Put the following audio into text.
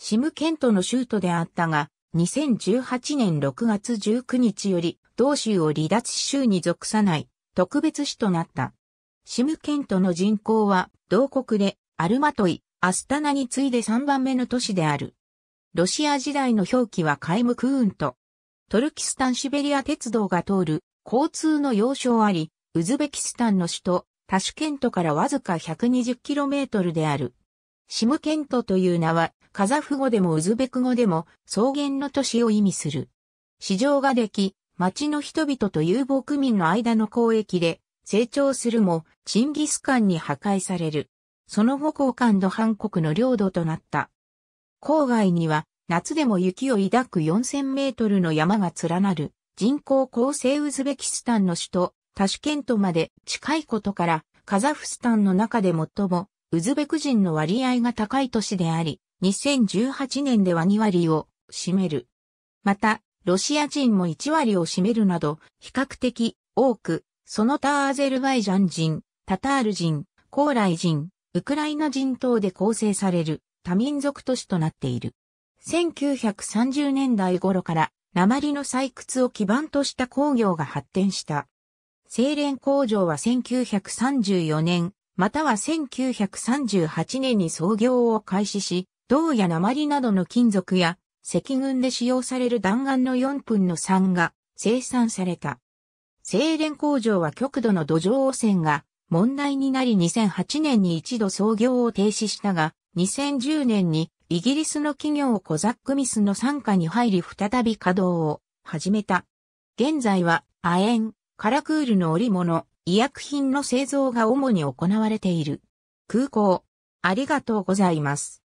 シムケントの州都であったが、2018年6月19日より、同州を離脱し州に属さない特別市となった。シムケントの人口は、同国でアルマトイ、アスタナに次いで3番目の都市である。ロシア時代の表記はカイムクーンと、トルキスタンシベリア鉄道が通る交通の要衝あり、ウズベキスタンの首都、タシュケントからわずか 120km である。シムケントという名は、カザフ語でもウズベク語でも草原の都市を意味する。市場ができ、町の人々と遊牧民の間の交易で成長するも、チンギスカンに破壊される。その後交換の半国の領土となった。郊外には、夏でも雪を抱く4000メートルの山が連なる、人口構成ウズベキスタンの首都、タシュケントまで近いことから、カザフスタンの中で最も、ウズベク人の割合が高い都市であり、2018年では2割を占める。また、ロシア人も1割を占めるなど、比較的多く、その他アゼルバイジャン人、タタール人、高麗人、ウクライナ人等で構成される多民族都市となっている。1930年代頃から鉛の採掘を基盤とした工業が発展した。精錬工場は1934年、または1938年に創業を開始し、銅や鉛などの金属や赤軍で使用される弾丸の4分の3が生産された。精錬工場は極度の土壌汚染が問題になり2008年に一度操業を停止したが、2010年にイギリスの企業コザックミスの傘下に入り再び稼働を始めた。現在は亜鉛、カラクールの織物、医薬品の製造が主に行われている。空港、ありがとうございます。